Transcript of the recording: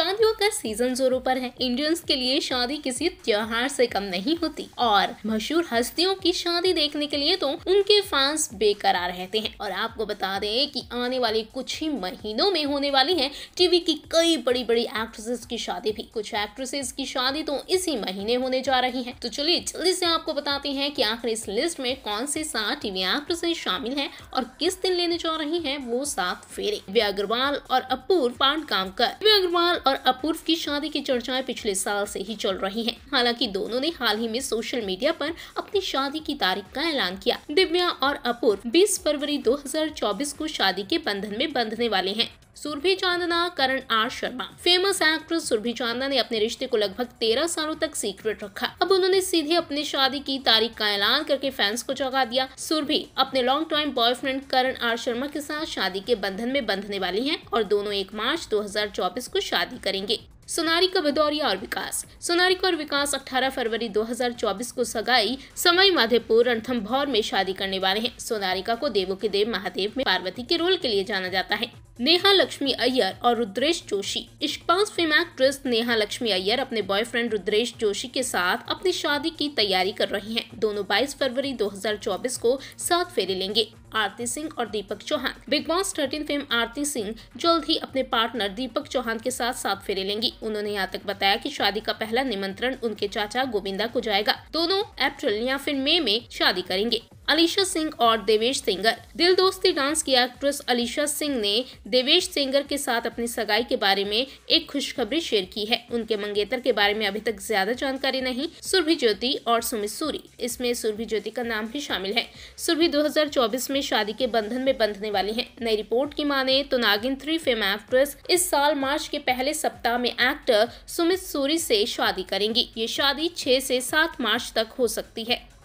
शादियों का सीजन जोरों पर है इंडियंस के लिए शादी किसी त्योहार से कम नहीं होती और मशहूर हस्तियों की शादी देखने के लिए तो उनके फैंस बेकरार रहते हैं और आपको बता दें कि आने वाले कुछ ही महीनों में होने वाली है टीवी की कई बड़ी बड़ी एक्ट्रेसेस की शादी भी कुछ एक्ट्रेसेस की शादी तो इसी महीने होने जा रही है तो चलिए जल्दी से आपको बताते हैं की आखिर इस लिस्ट में कौन से सात टीवी एक्ट्रेसेस शामिल है और किस दिन लेने जा रही है वो सात फेरे वे अग्रवाल और अपूर्व पांडकामकर दिव्या अग्रवाल और अपूर्व की शादी की चर्चाएं पिछले साल से ही चल रही हैं। हालांकि दोनों ने हाल ही में सोशल मीडिया पर अपनी शादी की तारीख का ऐलान किया दिव्या और अपूर्व 20 फरवरी 2024 को शादी के बंधन में बंधने वाले हैं Surbhi Chandna Karan R Sharma famous actress Surbhi Chandna ने अपने रिश्ते को लगभग तेरह सालों तक सीक्रेट रखा अब उन्होंने सीधे अपनी शादी की तारीख का ऐलान करके फैंस को चौंका दिया सुरभि अपने long time boyfriend Karan R Sharma के साथ शादी के बंधन में बंधने वाली है और दोनों एक मार्च दो को शादी करेंगे सोनारिका भदौरिया और विकास सोनारिका और विकास 18 फरवरी 2024 को सगाई समय माधेपुर भौर में शादी करने वाले हैं सोनारिका को देवों के देव महादेव में पार्वती के रोल के लिए जाना जाता है नेहा लक्ष्मी अय्यर और रुद्रेश जोशी इश्कपास फिल्म एक्ट्रेस नेहा लक्ष्मी अय्यर अपने बॉयफ्रेंड रुद्रेश जोशी के साथ अपनी शादी की तैयारी कर रही हैं। दोनों 22 फरवरी 2024 को साथ फेरे लेंगे आरती सिंह और Deepak Chauhan Bigg Boss thirteen film Aarti Singh जल्द ही अपने पार्टनर दीपक चौहान के साथ साथ फेरे लेंगी उन्होंने यहाँ तक बताया कि शादी का पहला निमंत्रण उनके चाचा गोविंदा को जाएगा दोनों अप्रैल या फिर मई में शादी करेंगे अलीशा सिंह और देवेश सिंगर दिल दोस्ती डांस की एक्ट्रेस अलीशा सिंह ने देवेश सिंगर के साथ अपनी सगाई के बारे में एक खुशखबरी शेयर की है उनके मंगेतर के बारे में अभी तक ज्यादा जानकारी नहीं सुरभि ज्योति और सुमित सूरी इसमें सुरभि ज्योति का नाम भी शामिल है सुरभि 2024 में शादी के बंधन में बंधने वाली है नई रिपोर्ट की माने तो नागिन थ्री फेम एक्ट्रेस इस साल मार्च के पहले सप्ताह में एक्टर सुमित सूरी से शादी करेंगी ये शादी 6 से 7 मार्च तक हो सकती है